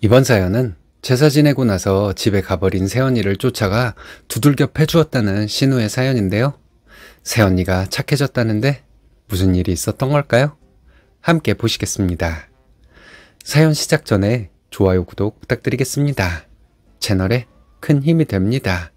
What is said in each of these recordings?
이번 사연은 제사 지내고 나서 집에 가버린 세언니를 쫓아가 두들겨 패주었다는 신우의 사연인데요. 세언니가 착해졌다는데 무슨 일이 있었던 걸까요? 함께 보시겠습니다. 사연 시작 전에 좋아요, 구독 부탁드리겠습니다. 채널에 큰 힘이 됩니다.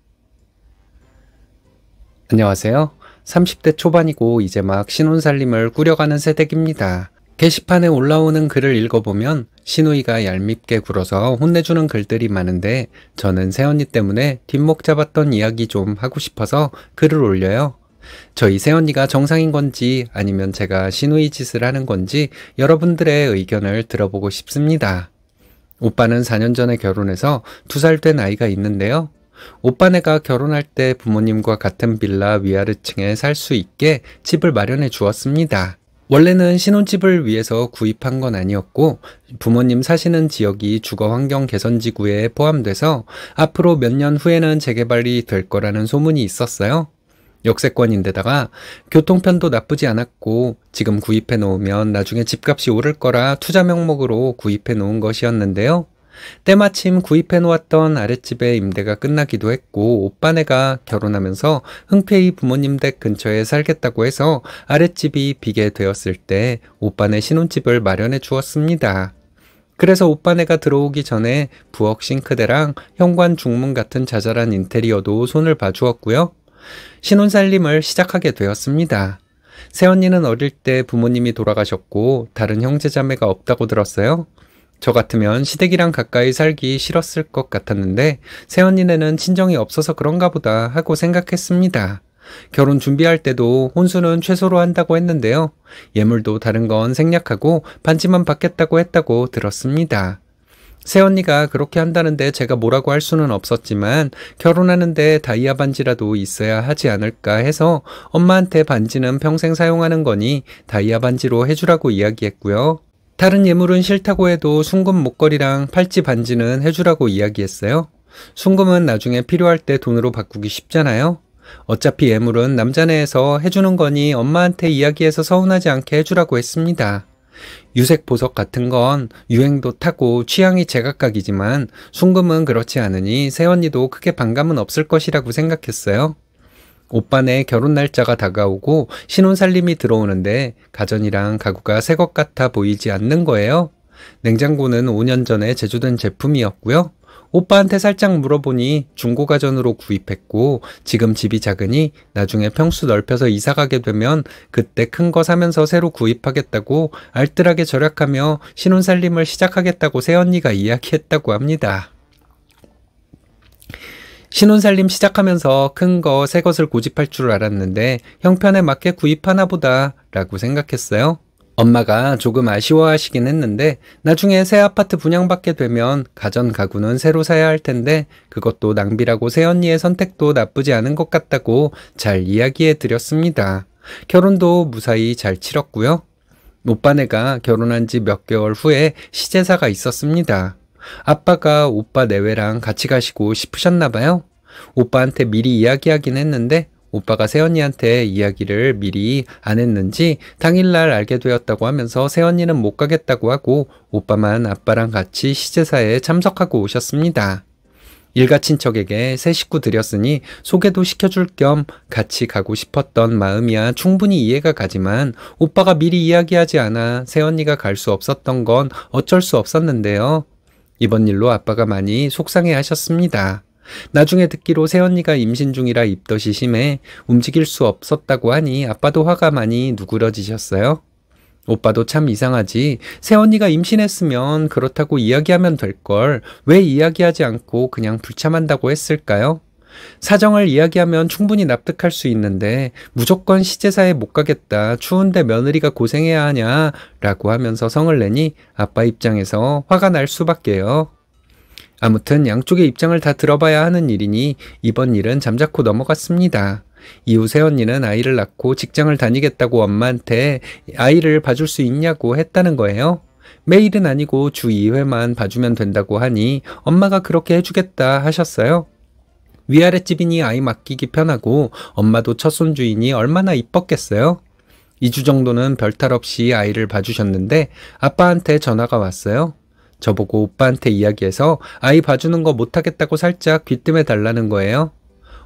안녕하세요. 30대 초반이고 이제 막 신혼살림을 꾸려가는 새댁입니다. 게시판에 올라오는 글을 읽어보면 신우이가 얄밉게 굴어서 혼내주는 글들이 많은데 저는 새언니 때문에 뒷목 잡았던 이야기 좀 하고 싶어서 글을 올려요. 저희 새언니가 정상인 건지 아니면 제가 신우이 짓을 하는 건지 여러분들의 의견을 들어보고 싶습니다. 오빠는 4년 전에 결혼해서 2살 된 아이가 있는데요. 오빠네가 결혼할 때 부모님과 같은 빌라 위아래층에 살 수 있게 집을 마련해 주었습니다. 원래는 신혼집을 위해서 구입한 건 아니었고 부모님 사시는 지역이 주거 환경 개선 지구에 포함돼서 앞으로 몇 년 후에는 재개발이 될 거라는 소문이 있었어요. 역세권인데다가 교통편도 나쁘지 않았고 지금 구입해 놓으면 나중에 집값이 오를 거라 투자 명목으로 구입해 놓은 것이었는데요. 때마침 구입해놓았던 아랫집의 임대가 끝나기도 했고 오빠네가 결혼하면서 흥패이 부모님 댁 근처에 살겠다고 해서 아랫집이 비게 되었을 때 오빠네 신혼집을 마련해 주었습니다. 그래서 오빠네가 들어오기 전에 부엌 싱크대랑 현관 중문 같은 자잘한 인테리어도 손을 봐주었고요. 신혼살림을 시작하게 되었습니다. 새언니는 어릴 때 부모님이 돌아가셨고 다른 형제자매가 없다고 들었어요. 저 같으면 시댁이랑 가까이 살기 싫었을 것 같았는데 새언니네는 친정이 없어서 그런가 보다 하고 생각했습니다. 결혼 준비할 때도 혼수는 최소로 한다고 했는데요. 예물도 다른 건 생략하고 반지만 받겠다고 했다고 들었습니다. 새언니가 그렇게 한다는데 제가 뭐라고 할 수는 없었지만 결혼하는데 다이아 반지라도 있어야 하지 않을까 해서 엄마한테 반지는 평생 사용하는 거니 다이아 반지로 해주라고 이야기했고요. 다른 예물은 싫다고 해도 순금 목걸이랑 팔찌 반지는 해주라고 이야기했어요. 순금은 나중에 필요할 때 돈으로 바꾸기 쉽잖아요. 어차피 예물은 남자네에서 해주는 거니 엄마한테 이야기해서 서운하지 않게 해주라고 했습니다. 유색 보석 같은 건 유행도 타고 취향이 제각각이지만 순금은 그렇지 않으니 새언니도 크게 반감은 없을 것이라고 생각했어요. 오빠네 결혼 날짜가 다가오고 신혼살림이 들어오는데 가전이랑 가구가 새것 같아 보이지 않는 거예요. 냉장고는 5년 전에 제조된 제품이었고요. 오빠한테 살짝 물어보니 중고 가전으로 구입했고 지금 집이 작으니 나중에 평수 넓혀서 이사 가게 되면 그때 큰 거 사면서 새로 구입하겠다고 알뜰하게 절약하며 신혼살림을 시작하겠다고 새언니가 이야기했다고 합니다. 신혼살림 시작하면서 큰 거, 새 것을 고집할 줄 알았는데 형편에 맞게 구입하나 보다 라고 생각했어요. 엄마가 조금 아쉬워하시긴 했는데 나중에 새 아파트 분양받게 되면 가전 가구는 새로 사야 할 텐데 그것도 낭비라고 새언니의 선택도 나쁘지 않은 것 같다고 잘 이야기해 드렸습니다. 결혼도 무사히 잘 치렀고요. 오빠네가 결혼한 지 몇 개월 후에 시제사가 있었습니다. 아빠가 오빠 내외랑 같이 가시고 싶으셨나 봐요. 오빠한테 미리 이야기하긴 했는데 오빠가 세언니한테 이야기를 미리 안 했는지 당일날 알게 되었다고 하면서 세언니는 못 가겠다고 하고 오빠만 아빠랑 같이 시제사에 참석하고 오셨습니다. 일가 친척에게 새 식구 드렸으니 소개도 시켜줄 겸 같이 가고 싶었던 마음이야 충분히 이해가 가지만 오빠가 미리 이야기하지 않아 새언니가 갈 수 없었던 건 어쩔 수 없었는데요. 이번 일로 아빠가 많이 속상해 하셨습니다. 나중에 듣기로 새언니가 임신 중이라 입덧이 심해 움직일 수 없었다고 하니 아빠도 화가 많이 누그러지셨어요. 오빠도 참 이상하지. 새언니가 임신했으면 그렇다고 이야기하면 될 걸 왜 이야기하지 않고 그냥 불참한다고 했을까요? 사정을 이야기하면 충분히 납득할 수 있는데 무조건 시제사에 못 가겠다. 추운데 며느리가 고생해야 하냐. 라고 하면서 성을 내니 아빠 입장에서 화가 날 수밖에요. 아무튼 양쪽의 입장을 다 들어봐야 하는 일이니 이번 일은 잠자코 넘어갔습니다. 이후 새언니는 아이를 낳고 직장을 다니겠다고 엄마한테 아이를 봐줄 수 있냐고 했다는 거예요. 매일은 아니고 주 2회만 봐주면 된다고 하니 엄마가 그렇게 해주겠다 하셨어요. 위아래 집이니 아이 맡기기 편하고 엄마도 첫손 주이니 얼마나 이뻤겠어요? 2주 정도는 별탈 없이 아이를 봐주셨는데 아빠한테 전화가 왔어요. 저보고 오빠한테 이야기해서 아이 봐주는 거 못하겠다고 살짝 귀뜸해 달라는 거예요.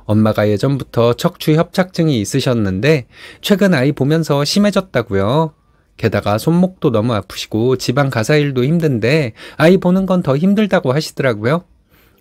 엄마가 예전부터 척추 협착증이 있으셨는데 최근 아이 보면서 심해졌다고요. 게다가 손목도 너무 아프시고 지방 가사 일도 힘든데 아이 보는 건 더 힘들다고 하시더라고요.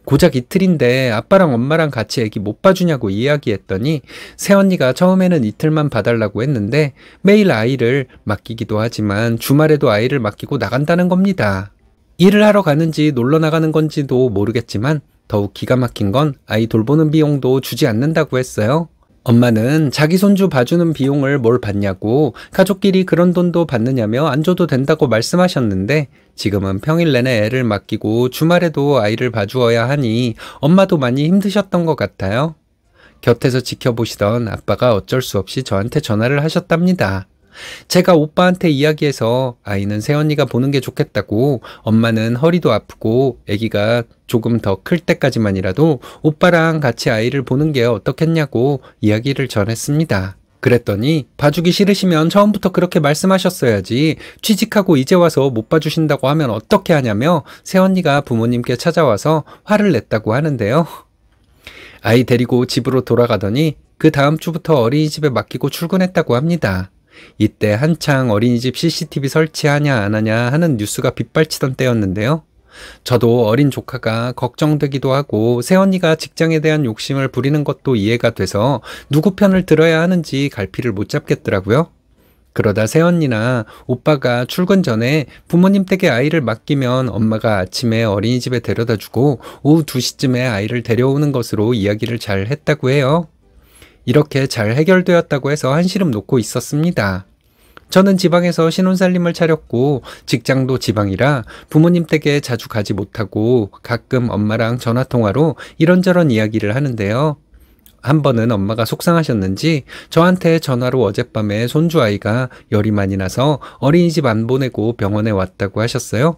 고작 이틀인데 아빠랑 엄마랑 같이 애기 못 봐주냐고 이야기했더니 새언니가 처음에는 이틀만 봐달라고 했는데 매일 아이를 맡기기도 하지만 주말에도 아이를 맡기고 나간다는 겁니다. 일을 하러 가는지 놀러 나가는 건지도 모르겠지만 더욱 기가 막힌 건 아이 돌보는 비용도 주지 않는다고 했어요. 엄마는 자기 손주 봐주는 비용을 뭘 받냐고 가족끼리 그런 돈도 받느냐며 안 줘도 된다고 말씀하셨는데 지금은 평일 내내 애를 맡기고 주말에도 아이를 봐주어야 하니 엄마도 많이 힘드셨던 것 같아요. 곁에서 지켜보시던 아빠가 어쩔 수 없이 저한테 전화를 하셨답니다. 제가 오빠한테 이야기해서 아이는 새언니가 보는 게 좋겠다고 엄마는 허리도 아프고 아기가 조금 더 클 때까지만이라도 오빠랑 같이 아이를 보는 게 어떻겠냐고 이야기를 전했습니다. 그랬더니 봐주기 싫으시면 처음부터 그렇게 말씀하셨어야지 취직하고 이제 와서 못 봐주신다고 하면 어떻게 하냐며 새언니가 부모님께 찾아와서 화를 냈다고 하는데요. 아이 데리고 집으로 돌아가더니 그 다음 주부터 어린이집에 맡기고 출근했다고 합니다. 이때 한창 어린이집 CCTV 설치하냐 안 하냐 하는 뉴스가 빗발치던 때였는데요. 저도 어린 조카가 걱정되기도 하고 새언니가 직장에 대한 욕심을 부리는 것도 이해가 돼서 누구 편을 들어야 하는지 갈피를 못 잡겠더라고요. 그러다 새언니나 오빠가 출근 전에 부모님 댁에 아이를 맡기면 엄마가 아침에 어린이집에 데려다 주고 오후 2시쯤에 아이를 데려오는 것으로 이야기를 잘 했다고 해요. 이렇게 잘 해결되었다고 해서 한시름 놓고 있었습니다. 저는 지방에서 신혼살림을 차렸고 직장도 지방이라 부모님 댁에 자주 가지 못하고 가끔 엄마랑 전화통화로 이런저런 이야기를 하는데요. 한 번은 엄마가 속상하셨는지 저한테 전화로 어젯밤에 손주아이가 열이 많이 나서 어린이집 안 보내고 병원에 왔다고 하셨어요.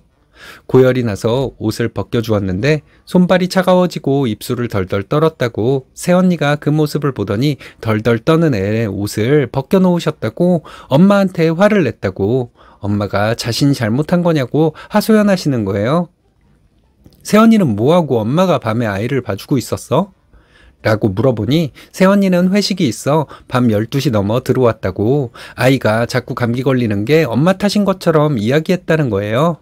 고열이 나서 옷을 벗겨주었는데 손발이 차가워지고 입술을 덜덜 떨었다고 새언니가 그 모습을 보더니 덜덜 떠는 애의 옷을 벗겨놓으셨다고 엄마한테 화를 냈다고 엄마가 자신이 잘못한 거냐고 하소연하시는 거예요. 새언니는 뭐하고 엄마가 밤에 아이를 봐주고 있었어? 라고 물어보니 새언니는 회식이 있어 밤 12시 넘어 들어왔다고 아이가 자꾸 감기 걸리는 게 엄마 탓인 것처럼 이야기했다는 거예요.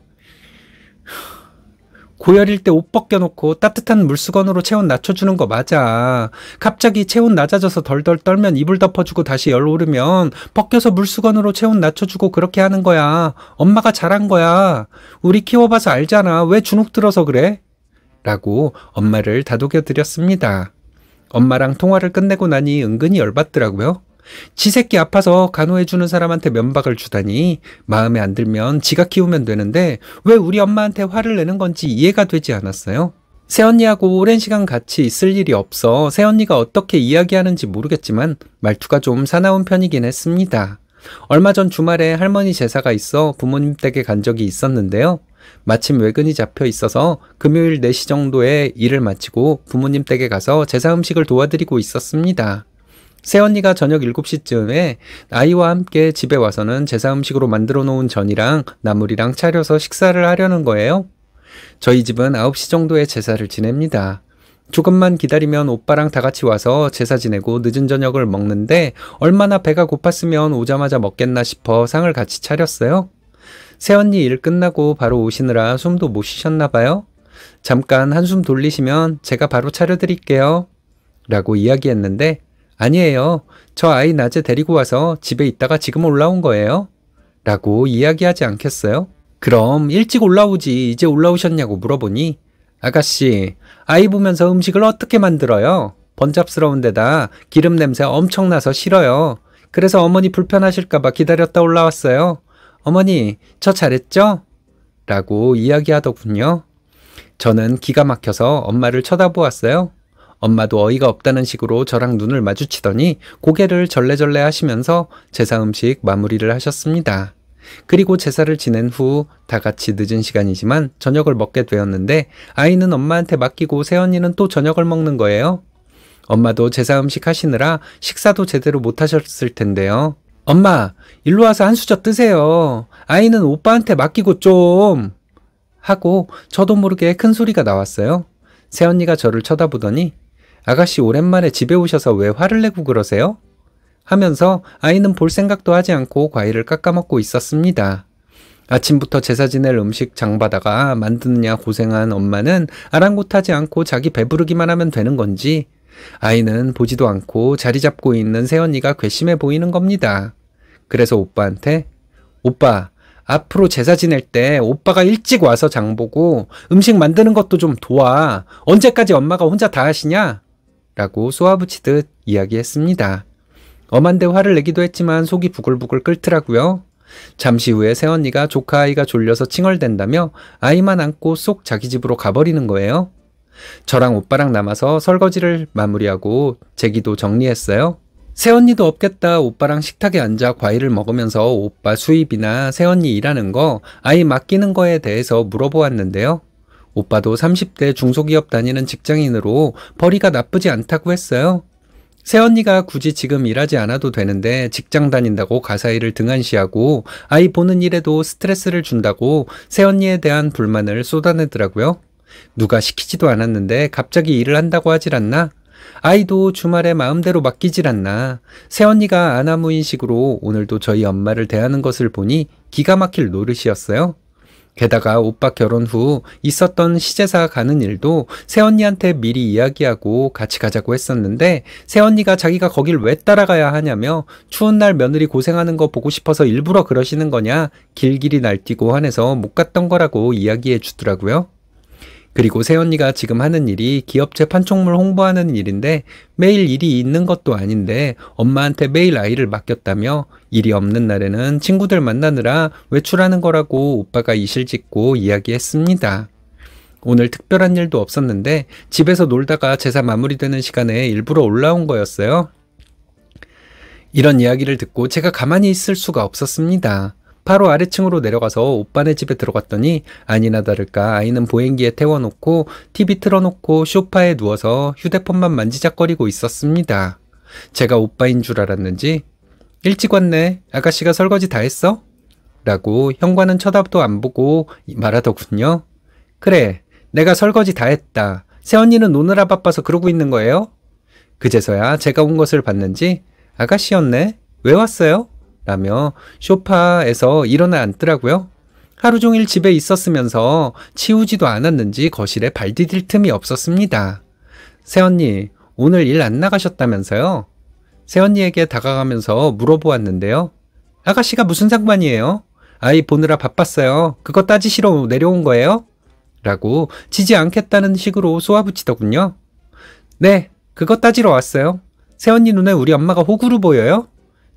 고열일 때 옷 벗겨놓고 따뜻한 물수건으로 체온 낮춰주는 거 맞아. 갑자기 체온 낮아져서 덜덜 떨면 이불 덮어주고 다시 열 오르면 벗겨서 물수건으로 체온 낮춰주고 그렇게 하는 거야. 엄마가 잘한 거야. 우리 키워봐서 알잖아. 왜 주눅 들어서 그래? 라고 엄마를 다독여 드렸습니다. 엄마랑 통화를 끝내고 나니 은근히 열받더라고요. 지새끼 아파서 간호해주는 사람한테 면박을 주다니 마음에 안 들면 지가 키우면 되는데 왜 우리 엄마한테 화를 내는 건지 이해가 되지 않았어요. 새언니하고 오랜 시간 같이 있을 일이 없어 새언니가 어떻게 이야기하는지 모르겠지만 말투가 좀 사나운 편이긴 했습니다. 얼마 전 주말에 할머니 제사가 있어 부모님 댁에 간 적이 있었는데요. 마침 외근이 잡혀 있어서 금요일 4시 정도에 일을 마치고 부모님 댁에 가서 제사 음식을 도와드리고 있었습니다. 새언니가 저녁 7시쯤에 아이와 함께 집에 와서는 제사 음식으로 만들어 놓은 전이랑 나물이랑 차려서 식사를 하려는 거예요. 저희 집은 9시 정도에 제사를 지냅니다. 조금만 기다리면 오빠랑 다 같이 와서 제사 지내고 늦은 저녁을 먹는데 얼마나 배가 고팠으면 오자마자 먹겠나 싶어 상을 같이 차렸어요. 새언니 일 끝나고 바로 오시느라 숨도 못 쉬셨나 봐요. 잠깐 한숨 돌리시면 제가 바로 차려드릴게요. 라고 이야기했는데 아니에요. 저 아이 낮에 데리고 와서 집에 있다가 지금 올라온 거예요. 라고 이야기하지 않겠어요? 그럼 일찍 올라오지 이제 올라오셨냐고 물어보니 아가씨 아이 보면서 음식을 어떻게 만들어요? 번잡스러운 데다 기름 냄새 엄청 나서 싫어요. 그래서 어머니 불편하실까봐 기다렸다 올라왔어요. 어머니 저 잘했죠? 라고 이야기하더군요. 저는 기가 막혀서 엄마를 쳐다보았어요. 엄마도 어이가 없다는 식으로 저랑 눈을 마주치더니 고개를 절레절레 하시면서 제사 음식 마무리를 하셨습니다. 그리고 제사를 지낸 후 다 같이 늦은 시간이지만 저녁을 먹게 되었는데 아이는 엄마한테 맡기고 새언니는 또 저녁을 먹는 거예요. 엄마도 제사 음식 하시느라 식사도 제대로 못 하셨을 텐데요. 엄마, 일로 와서 한 수저 뜨세요. 아이는 오빠한테 맡기고 좀. 하고 저도 모르게 큰 소리가 나왔어요. 새언니가 저를 쳐다보더니 아가씨 오랜만에 집에 오셔서 왜 화를 내고 그러세요? 하면서 아이는 볼 생각도 하지 않고 과일을 깎아먹고 있었습니다. 아침부터 제사 지낼 음식 장바다가 만드느냐 고생한 엄마는 아랑곳하지 않고 자기 배부르기만 하면 되는 건지 아이는 보지도 않고 자리 잡고 있는 새언니가 괘씸해 보이는 겁니다. 그래서 오빠한테 오빠 앞으로 제사 지낼 때 오빠가 일찍 와서 장보고 음식 만드는 것도 좀 도와 언제까지 엄마가 혼자 다 하시냐 라고 쏘아붙이듯 이야기했습니다. 엄한데 화를 내기도 했지만 속이 부글부글 끓더라고요. 잠시 후에 새언니가 조카 아이가 졸려서 칭얼댄다며 아이만 안고 쏙 자기 집으로 가버리는 거예요. 저랑 오빠랑 남아서 설거지를 마무리하고 제기도 정리했어요. 새언니도 없겠다 오빠랑 식탁에 앉아 과일을 먹으면서 오빠 수입이나 새언니 일하는 거 아이 맡기는 거에 대해서 물어보았는데요. 오빠도 30대 중소기업 다니는 직장인으로 벌이가 나쁘지 않다고 했어요. 새언니가 굳이 지금 일하지 않아도 되는데 직장 다닌다고 가사 일을 등한시하고 아이 보는 일에도 스트레스를 준다고 새언니에 대한 불만을 쏟아내더라고요. 누가 시키지도 않았는데 갑자기 일을 한다고 하질 않나? 아이도 주말에 마음대로 맡기질 않나. 새언니가 아나무인식으로 오늘도 저희 엄마를 대하는 것을 보니 기가 막힐 노릇이었어요. 게다가 오빠 결혼 후 있었던 시제사 가는 일도 새언니한테 미리 이야기하고 같이 가자고 했었는데 새언니가 자기가 거길 왜 따라가야 하냐며 추운 날 며느리 고생하는 거 보고 싶어서 일부러 그러시는 거냐 길길이 날뛰고 화내서 못 갔던 거라고 이야기해 주더라고요. 그리고 새언니가 지금 하는 일이 기업체 판촉물 홍보하는 일인데 매일 일이 있는 것도 아닌데 엄마한테 매일 아이를 맡겼다며 일이 없는 날에는 친구들 만나느라 외출하는 거라고 오빠가 이실 짓고 이야기했습니다. 오늘 특별한 일도 없었는데 집에서 놀다가 제사 마무리되는 시간에 일부러 올라온 거였어요. 이런 이야기를 듣고 제가 가만히 있을 수가 없었습니다. 바로 아래층으로 내려가서 오빠네 집에 들어갔더니 아니나 다를까 아이는 보행기에 태워놓고 TV 틀어놓고 쇼파에 누워서 휴대폰만 만지작거리고 있었습니다. 제가 오빠인 줄 알았는지 일찍 왔네. 아가씨가 설거지 다 했어? 라고 현관은 쳐다도 안 보고 말하더군요. 그래, 내가 설거지 다 했다. 새언니는 노느라 바빠서 그러고 있는 거예요? 그제서야 제가 온 것을 봤는지 아가씨였네? 왜 왔어요? 라며 쇼파에서 일어나 앉더라고요. 하루 종일 집에 있었으면서 치우지도 않았는지 거실에 발 디딜 틈이 없었습니다. 새언니, 오늘 일 안 나가셨다면서요? 새언니에게 다가가면서 물어보았는데요. 아가씨가 무슨 상관이에요? 아이 보느라 바빴어요. 그거 따지시러 내려온 거예요? 라고 지지 않겠다는 식으로 쏘아붙이더군요. 네, 그거 따지러 왔어요. 새언니 눈에 우리 엄마가 호구로 보여요?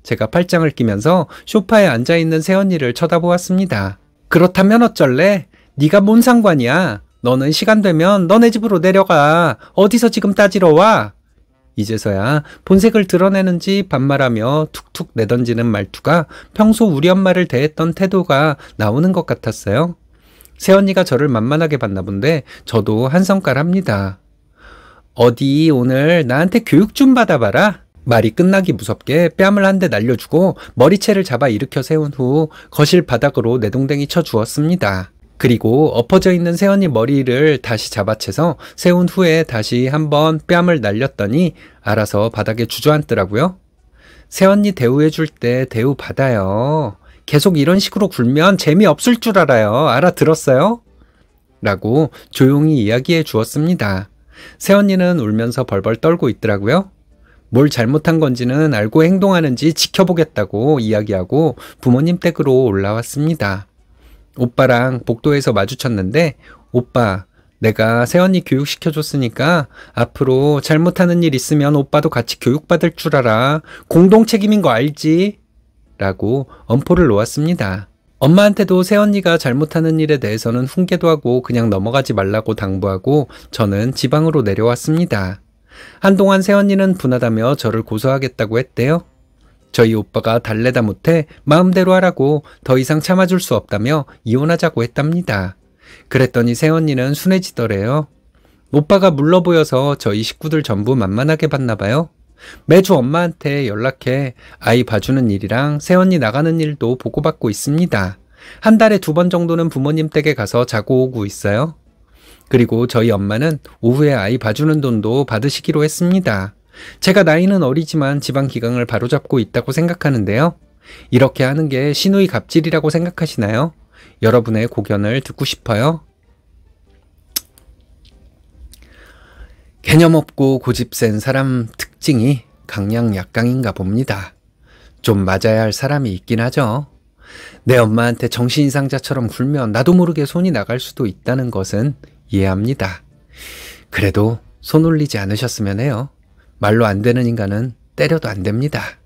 제가 팔짱을 끼면서 쇼파에 앉아 있는 새언니를 쳐다보았습니다. 그렇다면 어쩔래? 네가 뭔 상관이야? 너는 시간 되면 너네 집으로 내려가. 어디서 지금 따지러 와? 이제서야 본색을 드러내는지 반말하며 툭툭 내던지는 말투가 평소 우리 엄마를 대했던 태도가 나오는 것 같았어요. 새언니가 저를 만만하게 봤나 본데 저도 한 성깔 합니다. 어디 오늘 나한테 교육 좀 받아봐라. 말이 끝나기 무섭게 뺨을 한 대 날려주고 머리채를 잡아 일으켜 세운 후 거실 바닥으로 내동댕이 쳐 주었습니다. 그리고 엎어져 있는 세원이 머리를 다시 잡아채서 세운 후에 다시 한번 뺨을 날렸더니 알아서 바닥에 주저앉더라고요. 세언니 대우해줄 때 대우 받아요. 계속 이런 식으로 굴면 재미없을 줄 알아요. 알아들었어요? 라고 조용히 이야기해 주었습니다. 세언니는 울면서 벌벌 떨고 있더라고요. 뭘 잘못한 건지는 알고 행동하는지 지켜보겠다고 이야기하고 부모님 댁으로 올라왔습니다. 오빠랑 복도에서 마주쳤는데 오빠 내가 세언니 교육시켜줬으니까 앞으로 잘못하는 일 있으면 오빠도 같이 교육받을 줄 알아. 공동 책임인 거 알지? 라고 엄포를 놓았습니다. 엄마한테도 새언니가 잘못하는 일에 대해서는 훈계도 하고 그냥 넘어가지 말라고 당부하고 저는 지방으로 내려왔습니다. 한동안 새언니는 분하다며 저를 고소하겠다고 했대요. 저희 오빠가 달래다 못해 마음대로 하라고 더 이상 참아줄 수 없다며 이혼하자고 했답니다. 그랬더니 새언니는 순해지더래요. 오빠가 물러 보여서 저희 식구들 전부 만만하게 봤나 봐요. 매주 엄마한테 연락해 아이 봐주는 일이랑 새언니 나가는 일도 보고받고 있습니다. 한 달에 두 번 정도는 부모님 댁에 가서 자고 오고 있어요. 그리고 저희 엄마는 오후에 아이 봐주는 돈도 받으시기로 했습니다. 제가 나이는 어리지만 지방 기강을 바로잡고 있다고 생각하는데요. 이렇게 하는 게 신우이 갑질이라고 생각하시나요? 여러분의 고견을 듣고 싶어요. 개념 없고 고집 센 사람 특징이 강량 약강인가 봅니다. 좀 맞아야 할 사람이 있긴 하죠. 내 엄마한테 정신이상자처럼 굴면 나도 모르게 손이 나갈 수도 있다는 것은 이해합니다. 그래도 손 올리지 않으셨으면 해요. 말로 안 되는 인간은 때려도 안 됩니다.